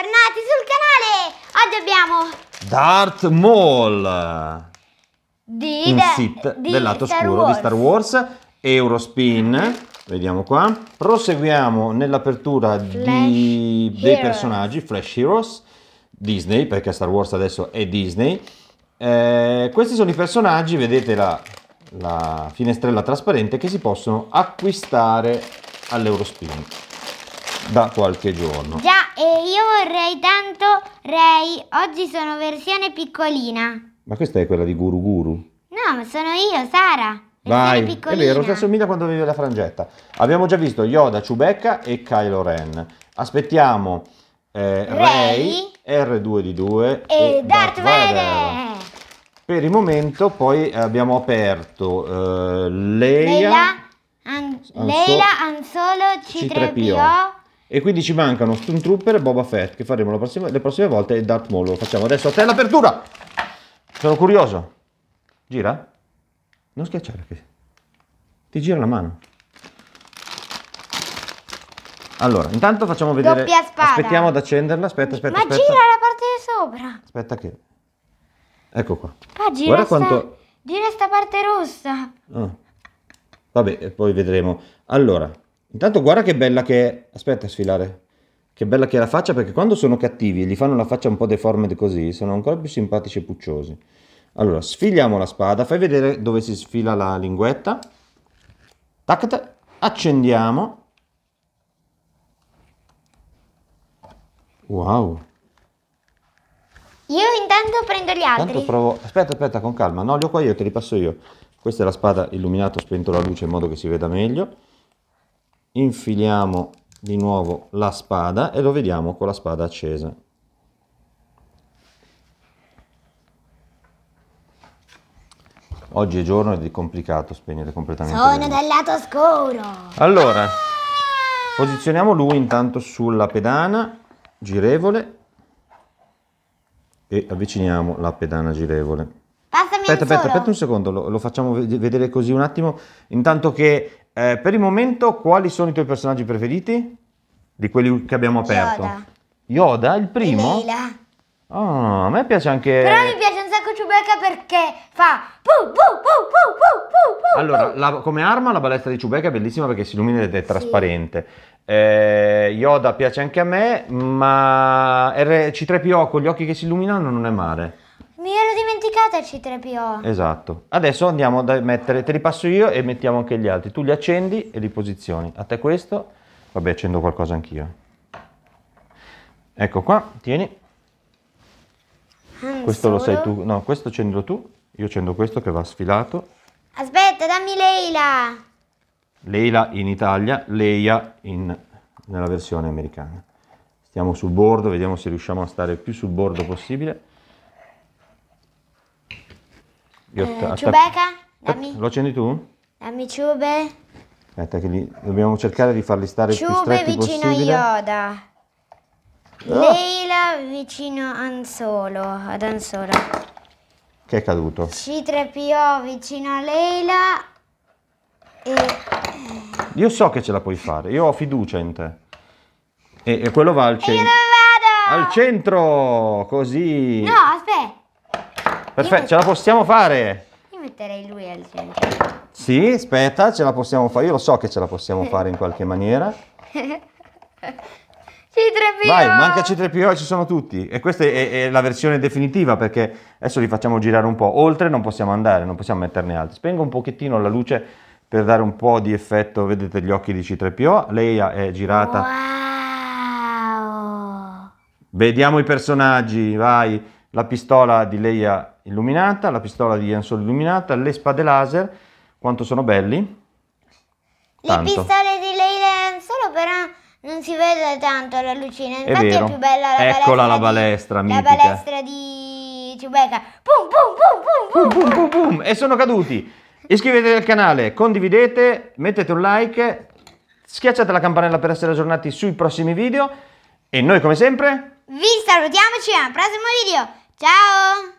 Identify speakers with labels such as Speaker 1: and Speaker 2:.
Speaker 1: bentornati sul canale! Oggi
Speaker 2: abbiamo Darth Maul
Speaker 1: di un sit di del lato Star scuro Wars. di Star
Speaker 2: Wars Eurospin vediamo qua proseguiamo nell'apertura dei Heroes. personaggi Flash Heroes Disney perché Star Wars adesso è Disney eh, questi sono i personaggi vedete la, la finestrella trasparente che si possono acquistare all'Eurospin da qualche giorno.
Speaker 1: Già, e io vorrei tanto Ray, oggi sono versione piccolina.
Speaker 2: Ma questa è quella di Guru Guru?
Speaker 1: No, ma sono io, Sara.
Speaker 2: Vai, è vero, ti assomiglia quando avevi la frangetta. Abbiamo già visto Yoda, Chewbacca e Kylo Ren. Aspettiamo eh, Ray, R2D2 e, e Darth, Vader. Vader. Per il momento poi abbiamo aperto eh, Leia, Leila,
Speaker 1: An Leila, Ansolo, C3PO
Speaker 2: e quindi ci mancano Stormtrooper e Boba Fett, che faremo prossima, le prossime volte, e Darth Maul lo facciamo adesso. A te l'apertura! Sono curioso. Gira? Non schiacciare, che... ti gira la mano. Allora, intanto facciamo vedere... Doppia spada. Aspettiamo ad accenderla, aspetta, aspetta, Ma aspetta. gira la
Speaker 1: parte di sopra.
Speaker 2: Aspetta che... Ecco qua. Ma gira Guarda sta... quanto...
Speaker 1: Gira sta parte rossa.
Speaker 2: Ah. Vabbè, poi vedremo. Allora, Intanto guarda che bella che è. Aspetta a sfilare. Che bella che è la faccia perché quando sono cattivi e gli fanno la faccia un po' deforme così, sono ancora più simpatici e pucciosi. Allora, sfiliamo la spada, fai vedere dove si sfila la linguetta. Tac, accendiamo. Wow.
Speaker 1: Io intanto prendo gli altri. Intanto provo...
Speaker 2: Aspetta, aspetta, con calma. No, li ho qua io, te li passo io. Questa è la spada illuminata, ho spento la luce in modo che si veda meglio infiliamo di nuovo la spada e lo vediamo con la spada accesa. Oggi è giorno ed è complicato spegnere completamente. Sono
Speaker 1: dal lato scuro.
Speaker 2: Allora, ah! posizioniamo lui intanto sulla pedana girevole e avviciniamo la pedana girevole. Passami aspetta, aspetta, aspetta un secondo, lo, lo, facciamo vedere così un attimo, intanto che eh, per il momento, quali sono i tuoi personaggi preferiti? Di quelli che abbiamo aperto? Yoda. Yoda, il primo? Leila. Oh, a me piace anche... Però mi
Speaker 1: piace un sacco Chewbacca perché fa... Pu, pu, pu, allora,
Speaker 2: la, come arma la balestra di Chewbacca è bellissima perché si illumina ed è sì. trasparente. Eh, Yoda piace anche a me, ma R- C3PO con gli occhi che si illuminano non è male
Speaker 1: del C3PO.
Speaker 2: Esatto. Adesso andiamo a mettere, te li passo io e mettiamo anche gli altri. Tu li accendi e li posizioni. A te questo. Vabbè, accendo qualcosa anch'io. Ecco qua, tieni. Non questo solo. lo sai tu. No, questo accendo tu. Io accendo questo che va sfilato.
Speaker 1: Aspetta, dammi Leila.
Speaker 2: Leila in Italia, Leia in, nella versione americana. Stiamo sul bordo, vediamo se riusciamo a stare più sul bordo possibile. Ghiotta. Eh, ciubeca, dammi. Eh, lo accendi tu?
Speaker 1: Dammi ciube.
Speaker 2: Aspetta che li... dobbiamo cercare di farli stare ciube più stretti vicino possibile.
Speaker 1: Yoda. Oh. Leila vicino Anzolo, ad Anzolo.
Speaker 2: Che è caduto?
Speaker 1: C3PO vicino a Leila e... Eh.
Speaker 2: Io so che ce la puoi fare, io ho fiducia in te. E, e quello va al centro. Al centro, così. No,
Speaker 1: aspetta.
Speaker 2: Perfetto, ce la possiamo fare.
Speaker 1: Io metterei lui al centro.
Speaker 2: Sì, aspetta, ce la possiamo fare. Io lo so che ce la possiamo fare in qualche maniera.
Speaker 1: C3PO! Vai, manca
Speaker 2: C3PO e ci sono tutti. E questa è, è, la versione definitiva perché adesso li facciamo girare un po'. Oltre non possiamo andare, non possiamo metterne altri. Spengo un pochettino la luce per dare un po' di effetto, vedete gli occhi di C3PO. Lei è girata. Wow! Vediamo i personaggi, vai. La pistola di Leia illuminata, la pistola di Ansol illuminata, le spade laser, quanto sono belli. Tanto. Le pistole
Speaker 1: di Leila solo però non si vede tanto la lucina, infatti è, è più bella la Eccola balestra la balestra, di, mitica. La balestra di Chewbacca.
Speaker 2: Pum, pum, pum, pum, pum, pum, E sono caduti. Iscrivetevi al canale, condividete, mettete un like, schiacciate la campanella per essere aggiornati sui prossimi video e noi come sempre
Speaker 1: vi salutiamo, ci vediamo al prossimo video. Ciao!